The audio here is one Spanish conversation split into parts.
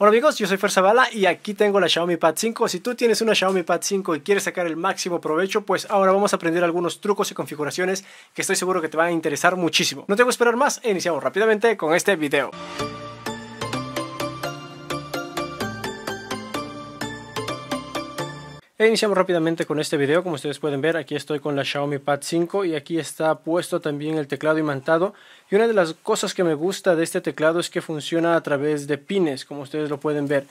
Hola amigos, yo soy bala y aquí tengo la Xiaomi Pad 5. Si tú tienes una Xiaomi Pad 5 y quieres sacar el máximo provecho, pues ahora vamos a aprender algunos trucos y configuraciones que estoy seguro que te van a interesar muchísimo. No tengo que esperar más iniciamos rápidamente con este video. iniciamos rápidamente con este video, como ustedes pueden ver aquí estoy con la Xiaomi Pad 5 y aquí está puesto también el teclado imantado y una de las cosas que me gusta de este teclado es que funciona a través de pines, como ustedes lo pueden ver.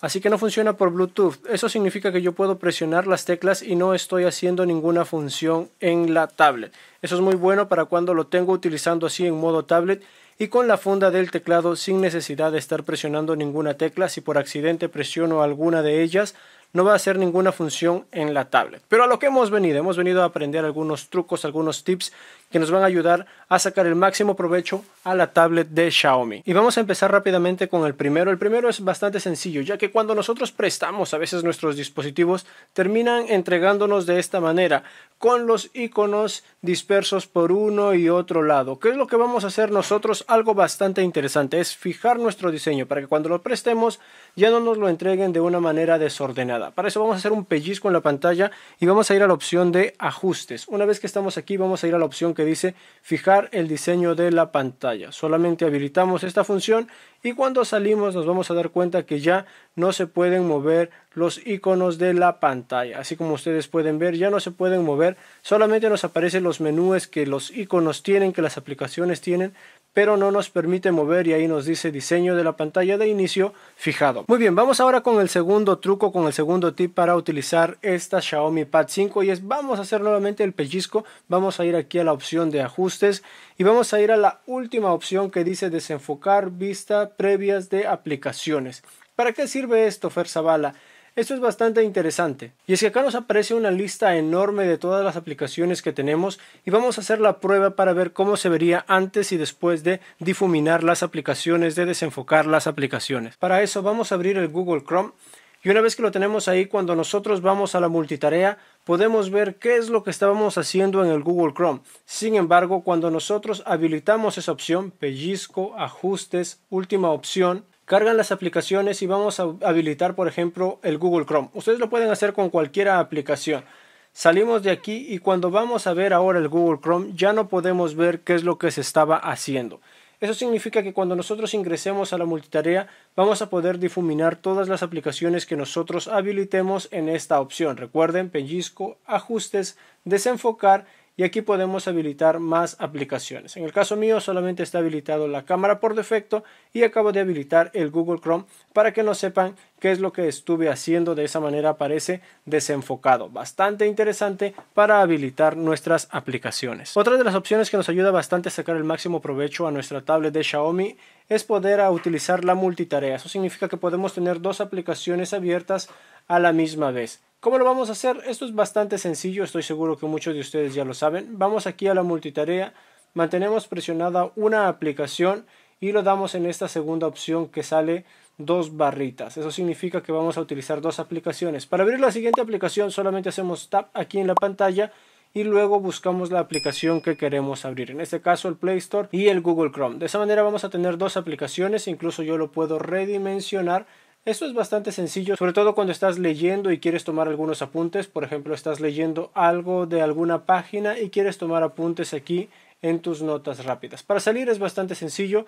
Así que no funciona por Bluetooth, eso significa que yo puedo presionar las teclas y no estoy haciendo ninguna función en la tablet. Eso es muy bueno para cuando lo tengo utilizando así en modo tablet y con la funda del teclado sin necesidad de estar presionando ninguna tecla. Si por accidente presiono alguna de ellas, no va a hacer ninguna función en la tablet. Pero a lo que hemos venido, hemos venido a aprender algunos trucos, algunos tips que nos van a ayudar a sacar el máximo provecho a la tablet de Xiaomi. Y vamos a empezar rápidamente con el primero. El primero es bastante sencillo, ya que cuando nosotros prestamos a veces nuestros dispositivos, terminan entregándonos de esta manera, con los iconos dispersos por uno y otro lado. ¿Qué es lo que vamos a hacer nosotros? Algo bastante interesante, es fijar nuestro diseño para que cuando lo prestemos ya no nos lo entreguen de una manera desordenada. Para eso vamos a hacer un pellizco en la pantalla y vamos a ir a la opción de ajustes. Una vez que estamos aquí vamos a ir a la opción que dice fijar el diseño de la pantalla. Solamente habilitamos esta función y cuando salimos nos vamos a dar cuenta que ya no se pueden mover los iconos de la pantalla. Así como ustedes pueden ver ya no se pueden mover. Solamente nos aparecen los menús que los iconos tienen, que las aplicaciones tienen, pero no nos permite mover y ahí nos dice diseño de la pantalla de inicio fijado. Muy bien, vamos ahora con el segundo truco, con el segundo tip para utilizar esta Xiaomi Pad 5 y es vamos a hacer nuevamente el pellizco, vamos a ir aquí a la opción de ajustes y vamos a ir a la última opción que dice desenfocar vista previas de aplicaciones. ¿Para qué sirve esto, Fer Zavala? Esto es bastante interesante. Y es que acá nos aparece una lista enorme de todas las aplicaciones que tenemos y vamos a hacer la prueba para ver cómo se vería antes y después de difuminar las aplicaciones, de desenfocar las aplicaciones. Para eso vamos a abrir el Google Chrome y una vez que lo tenemos ahí, cuando nosotros vamos a la multitarea, podemos ver qué es lo que estábamos haciendo en el Google Chrome. Sin embargo, cuando nosotros habilitamos esa opción, pellizco, ajustes, última opción, cargan las aplicaciones y vamos a habilitar, por ejemplo, el Google Chrome. Ustedes lo pueden hacer con cualquier aplicación. Salimos de aquí y cuando vamos a ver ahora el Google Chrome ya no podemos ver qué es lo que se estaba haciendo. Eso significa que cuando nosotros ingresemos a la multitarea vamos a poder difuminar todas las aplicaciones que nosotros habilitemos en esta opción. Recuerden, pellizco, ajustes, desenfocar y aquí podemos habilitar más aplicaciones. En el caso mío solamente está habilitado la cámara por defecto y acabo de habilitar el Google Chrome para que no sepan qué es lo que estuve haciendo. De esa manera aparece desenfocado. Bastante interesante para habilitar nuestras aplicaciones. Otra de las opciones que nos ayuda bastante a sacar el máximo provecho a nuestra tablet de Xiaomi es poder utilizar la multitarea. Eso significa que podemos tener dos aplicaciones abiertas a la misma vez. ¿Cómo lo vamos a hacer? Esto es bastante sencillo, estoy seguro que muchos de ustedes ya lo saben. Vamos aquí a la multitarea, mantenemos presionada una aplicación y lo damos en esta segunda opción que sale dos barritas. Eso significa que vamos a utilizar dos aplicaciones. Para abrir la siguiente aplicación solamente hacemos tap aquí en la pantalla y luego buscamos la aplicación que queremos abrir, en este caso el Play Store y el Google Chrome. De esa manera vamos a tener dos aplicaciones, incluso yo lo puedo redimensionar esto es bastante sencillo, sobre todo cuando estás leyendo y quieres tomar algunos apuntes. Por ejemplo, estás leyendo algo de alguna página y quieres tomar apuntes aquí en tus notas rápidas. Para salir es bastante sencillo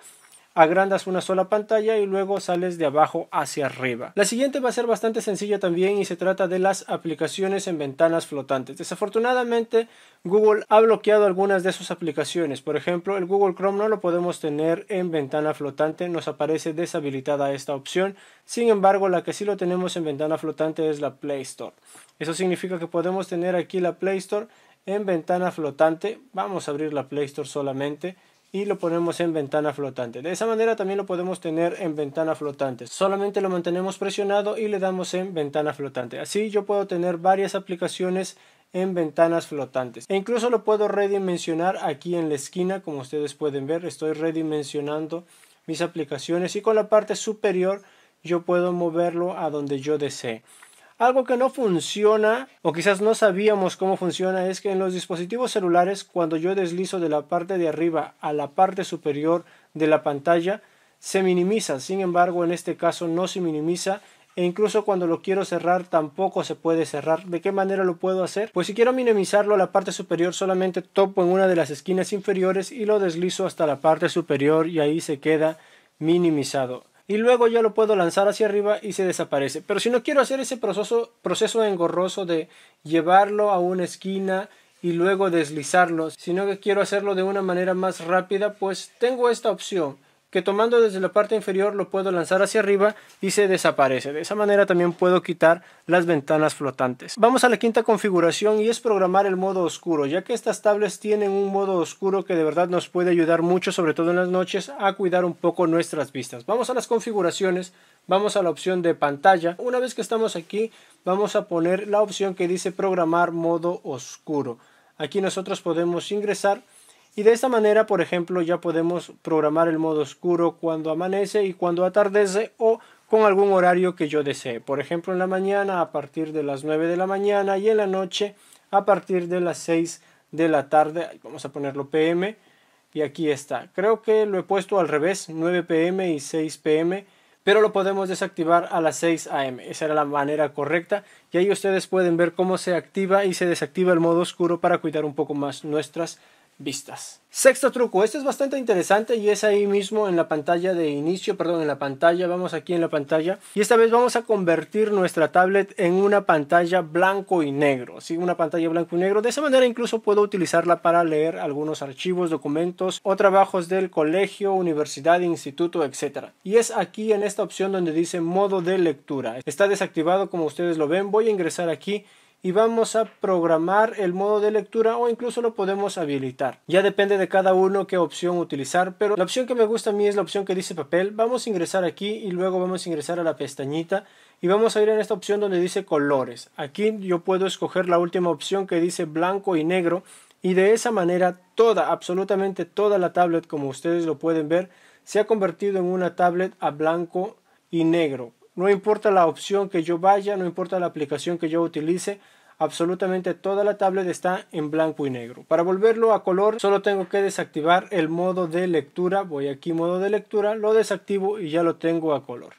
agrandas una sola pantalla y luego sales de abajo hacia arriba. La siguiente va a ser bastante sencilla también y se trata de las aplicaciones en ventanas flotantes. Desafortunadamente Google ha bloqueado algunas de sus aplicaciones. Por ejemplo, el Google Chrome no lo podemos tener en ventana flotante, nos aparece deshabilitada esta opción. Sin embargo, la que sí lo tenemos en ventana flotante es la Play Store. Eso significa que podemos tener aquí la Play Store en ventana flotante. Vamos a abrir la Play Store solamente y lo ponemos en ventana flotante. De esa manera también lo podemos tener en ventana flotante. Solamente lo mantenemos presionado y le damos en ventana flotante. Así yo puedo tener varias aplicaciones en ventanas flotantes. E incluso lo puedo redimensionar aquí en la esquina, como ustedes pueden ver, estoy redimensionando mis aplicaciones y con la parte superior yo puedo moverlo a donde yo desee. Algo que no funciona o quizás no sabíamos cómo funciona es que en los dispositivos celulares cuando yo deslizo de la parte de arriba a la parte superior de la pantalla se minimiza, sin embargo en este caso no se minimiza e incluso cuando lo quiero cerrar tampoco se puede cerrar. ¿De qué manera lo puedo hacer? Pues si quiero minimizarlo a la parte superior solamente topo en una de las esquinas inferiores y lo deslizo hasta la parte superior y ahí se queda minimizado y luego ya lo puedo lanzar hacia arriba y se desaparece. Pero si no quiero hacer ese proceso, engorroso de llevarlo a una esquina y luego deslizarlo, sino que quiero hacerlo de una manera más rápida, pues tengo esta opción que tomando desde la parte inferior lo puedo lanzar hacia arriba y se desaparece. De esa manera también puedo quitar las ventanas flotantes. Vamos a la quinta configuración y es programar el modo oscuro, ya que estas tablets tienen un modo oscuro que de verdad nos puede ayudar mucho, sobre todo en las noches, a cuidar un poco nuestras vistas. Vamos a las configuraciones, vamos a la opción de pantalla. Una vez que estamos aquí, vamos a poner la opción que dice programar modo oscuro. Aquí nosotros podemos ingresar y de esta manera, por ejemplo, ya podemos programar el modo oscuro cuando amanece y cuando atardece o con algún horario que yo desee. Por ejemplo, en la mañana a partir de las 9 de la mañana y en la noche a partir de las 6 de la tarde. Vamos a ponerlo PM y aquí está. Creo que lo he puesto al revés, 9 PM y 6 PM pero lo podemos desactivar a las 6 am. Esa era la manera correcta y ahí ustedes pueden ver cómo se activa y se desactiva el modo oscuro para cuidar un poco más nuestras vistas. Sexto truco, este es bastante interesante y es ahí mismo en la pantalla de inicio, perdón, en la pantalla, vamos aquí en la pantalla y esta vez vamos a convertir nuestra tablet en una pantalla blanco y negro, ¿sí? una pantalla blanco y negro, de esa manera incluso puedo utilizarla para leer algunos archivos, documentos o trabajos del colegio, universidad, instituto, etc. Y es aquí en esta opción donde dice modo de lectura, está desactivado como ustedes lo ven, voy a ingresar aquí y vamos a programar el modo de lectura o incluso lo podemos habilitar. Ya depende de cada uno qué opción utilizar, pero la opción que me gusta a mí es la opción que dice papel. Vamos a ingresar aquí y luego vamos a ingresar a la pestañita y vamos a ir en esta opción donde dice colores. Aquí yo puedo escoger la última opción que dice blanco y negro y de esa manera toda, absolutamente toda la tablet como ustedes lo pueden ver, se ha convertido en una tablet a blanco y negro. No importa la opción que yo vaya, no importa la aplicación que yo utilice, absolutamente toda la tablet está en blanco y negro. Para volverlo a color solo tengo que desactivar el modo de lectura, voy aquí modo de lectura, lo desactivo y ya lo tengo a color.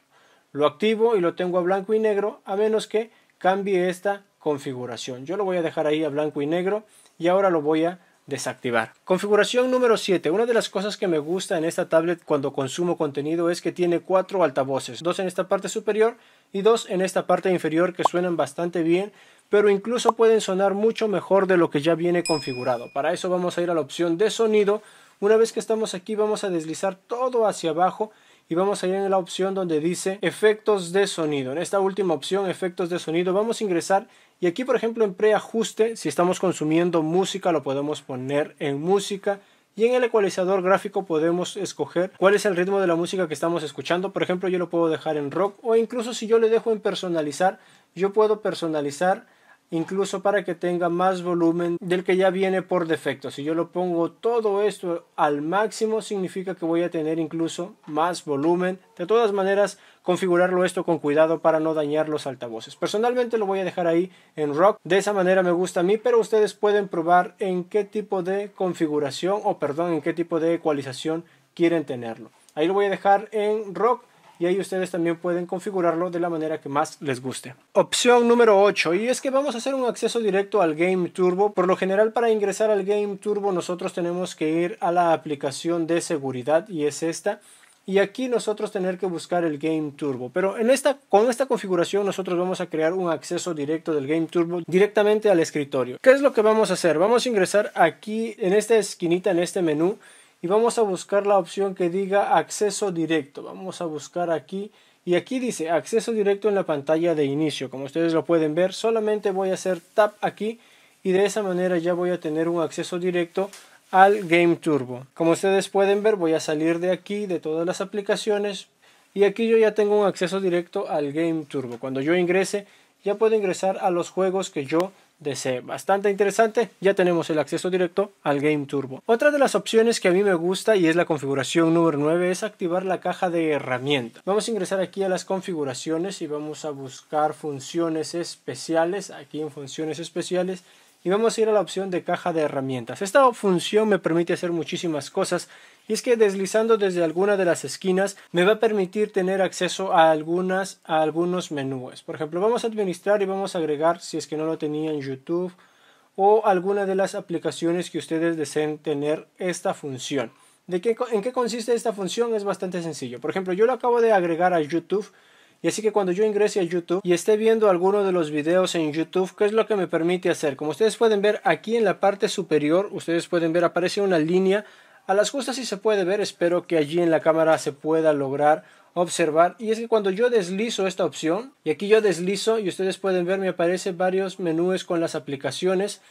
Lo activo y lo tengo a blanco y negro a menos que cambie esta configuración. Yo lo voy a dejar ahí a blanco y negro y ahora lo voy a desactivar. Configuración número 7. Una de las cosas que me gusta en esta tablet cuando consumo contenido es que tiene cuatro altavoces, dos en esta parte superior y dos en esta parte inferior que suenan bastante bien, pero incluso pueden sonar mucho mejor de lo que ya viene configurado. Para eso vamos a ir a la opción de sonido. Una vez que estamos aquí vamos a deslizar todo hacia abajo y vamos a ir en la opción donde dice efectos de sonido. En esta última opción, efectos de sonido, vamos a ingresar y aquí, por ejemplo, en preajuste, si estamos consumiendo música, lo podemos poner en música. Y en el ecualizador gráfico podemos escoger cuál es el ritmo de la música que estamos escuchando. Por ejemplo, yo lo puedo dejar en rock o incluso si yo le dejo en personalizar, yo puedo personalizar incluso para que tenga más volumen del que ya viene por defecto. Si yo lo pongo todo esto al máximo, significa que voy a tener incluso más volumen. De todas maneras, configurarlo esto con cuidado para no dañar los altavoces. Personalmente lo voy a dejar ahí en rock. De esa manera me gusta a mí, pero ustedes pueden probar en qué tipo de configuración o perdón, en qué tipo de ecualización quieren tenerlo. Ahí lo voy a dejar en rock y ahí ustedes también pueden configurarlo de la manera que más les guste. Opción número 8 y es que vamos a hacer un acceso directo al Game Turbo. Por lo general para ingresar al Game Turbo nosotros tenemos que ir a la aplicación de seguridad y es esta y aquí nosotros tener que buscar el Game Turbo. Pero en esta, con esta configuración nosotros vamos a crear un acceso directo del Game Turbo directamente al escritorio. ¿Qué es lo que vamos a hacer? Vamos a ingresar aquí en esta esquinita, en este menú y vamos a buscar la opción que diga acceso directo. Vamos a buscar aquí y aquí dice acceso directo en la pantalla de inicio. Como ustedes lo pueden ver, solamente voy a hacer tap aquí y de esa manera ya voy a tener un acceso directo al Game Turbo. Como ustedes pueden ver, voy a salir de aquí, de todas las aplicaciones y aquí yo ya tengo un acceso directo al Game Turbo. Cuando yo ingrese, ya puedo ingresar a los juegos que yo DC. Bastante interesante, ya tenemos el acceso directo al Game Turbo. Otra de las opciones que a mí me gusta y es la configuración número 9 es activar la caja de herramientas. Vamos a ingresar aquí a las configuraciones y vamos a buscar funciones especiales. Aquí en funciones especiales y vamos a ir a la opción de caja de herramientas. Esta función me permite hacer muchísimas cosas y es que deslizando desde alguna de las esquinas me va a permitir tener acceso a algunas a algunos menús. Por ejemplo, vamos a administrar y vamos a agregar si es que no lo tenía en YouTube o alguna de las aplicaciones que ustedes deseen tener esta función. ¿De qué, ¿En qué consiste esta función? Es bastante sencillo. Por ejemplo, yo lo acabo de agregar a YouTube así que cuando yo ingrese a YouTube y esté viendo alguno de los videos en YouTube, ¿qué es lo que me permite hacer? Como ustedes pueden ver aquí en la parte superior, ustedes pueden ver aparece una línea. A las justas y se puede ver, espero que allí en la cámara se pueda lograr observar y es que cuando yo deslizo esta opción y aquí yo deslizo y ustedes pueden ver me aparecen varios menús con las aplicaciones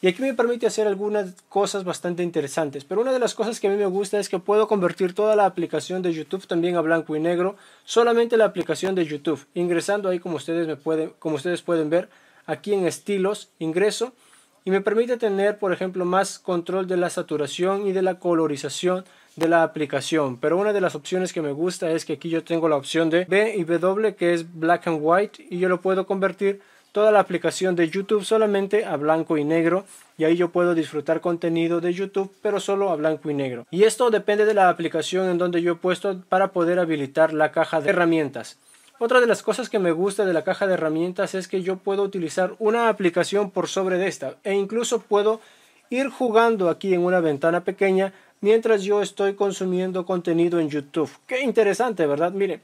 y aquí me permite hacer algunas cosas bastante interesantes. Pero una de las cosas que a mí me gusta es que puedo convertir toda la aplicación de YouTube también a blanco y negro. Solamente la aplicación de YouTube. Ingresando ahí como ustedes, me pueden, como ustedes pueden ver. Aquí en estilos, ingreso. Y me permite tener, por ejemplo, más control de la saturación y de la colorización de la aplicación. Pero una de las opciones que me gusta es que aquí yo tengo la opción de B y W que es black and white. Y yo lo puedo convertir toda la aplicación de YouTube solamente a blanco y negro y ahí yo puedo disfrutar contenido de YouTube pero solo a blanco y negro. Y esto depende de la aplicación en donde yo he puesto para poder habilitar la caja de herramientas. Otra de las cosas que me gusta de la caja de herramientas es que yo puedo utilizar una aplicación por sobre de esta e incluso puedo ir jugando aquí en una ventana pequeña mientras yo estoy consumiendo contenido en YouTube. Qué interesante, ¿verdad? Miren,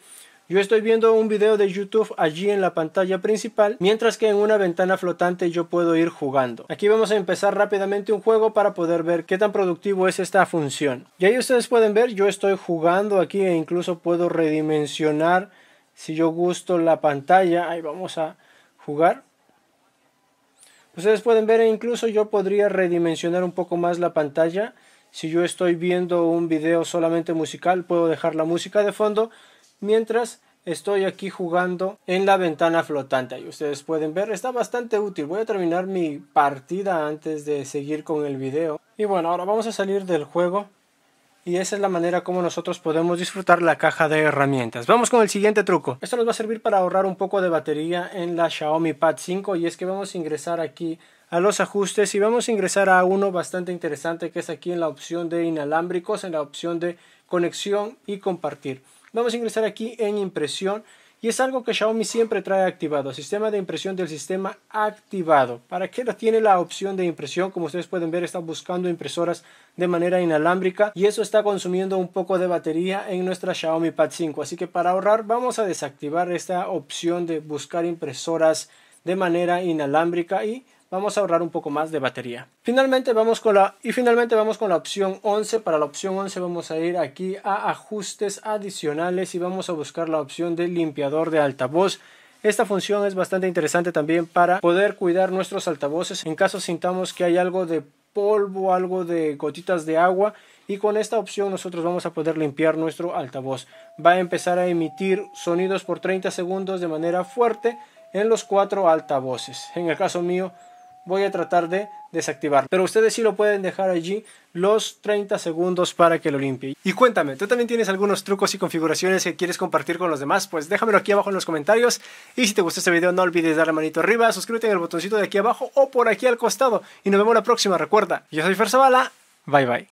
yo estoy viendo un video de YouTube allí en la pantalla principal, mientras que en una ventana flotante yo puedo ir jugando. Aquí vamos a empezar rápidamente un juego para poder ver qué tan productivo es esta función. Y ahí ustedes pueden ver, yo estoy jugando aquí e incluso puedo redimensionar si yo gusto la pantalla. Ahí vamos a jugar. Ustedes pueden ver e incluso yo podría redimensionar un poco más la pantalla. Si yo estoy viendo un video solamente musical, puedo dejar la música de fondo mientras estoy aquí jugando en la ventana flotante y ustedes pueden ver está bastante útil voy a terminar mi partida antes de seguir con el video y bueno ahora vamos a salir del juego y esa es la manera como nosotros podemos disfrutar la caja de herramientas. Vamos con el siguiente truco. Esto nos va a servir para ahorrar un poco de batería en la Xiaomi Pad 5 y es que vamos a ingresar aquí a los ajustes y vamos a ingresar a uno bastante interesante que es aquí en la opción de inalámbricos, en la opción de conexión y compartir. Vamos a ingresar aquí en impresión y es algo que Xiaomi siempre trae activado, sistema de impresión del sistema activado. ¿Para qué no tiene la opción de impresión? Como ustedes pueden ver, está buscando impresoras de manera inalámbrica y eso está consumiendo un poco de batería en nuestra Xiaomi Pad 5. Así que para ahorrar vamos a desactivar esta opción de buscar impresoras de manera inalámbrica y vamos a ahorrar un poco más de batería. Finalmente vamos con la, y finalmente vamos con la opción 11. Para la opción 11 vamos a ir aquí a ajustes adicionales y vamos a buscar la opción de limpiador de altavoz. Esta función es bastante interesante también para poder cuidar nuestros altavoces en caso sintamos que hay algo de polvo, algo de gotitas de agua y con esta opción nosotros vamos a poder limpiar nuestro altavoz. Va a empezar a emitir sonidos por 30 segundos de manera fuerte en los cuatro altavoces. En el caso mío voy a tratar de desactivarlo. Pero ustedes sí lo pueden dejar allí los 30 segundos para que lo limpie. Y cuéntame, ¿tú también tienes algunos trucos y configuraciones que quieres compartir con los demás? Pues déjamelo aquí abajo en los comentarios. Y si te gustó este video no olvides darle manito arriba, suscríbete en el botoncito de aquí abajo o por aquí al costado. Y nos vemos la próxima, recuerda. Yo soy Fer bye bye.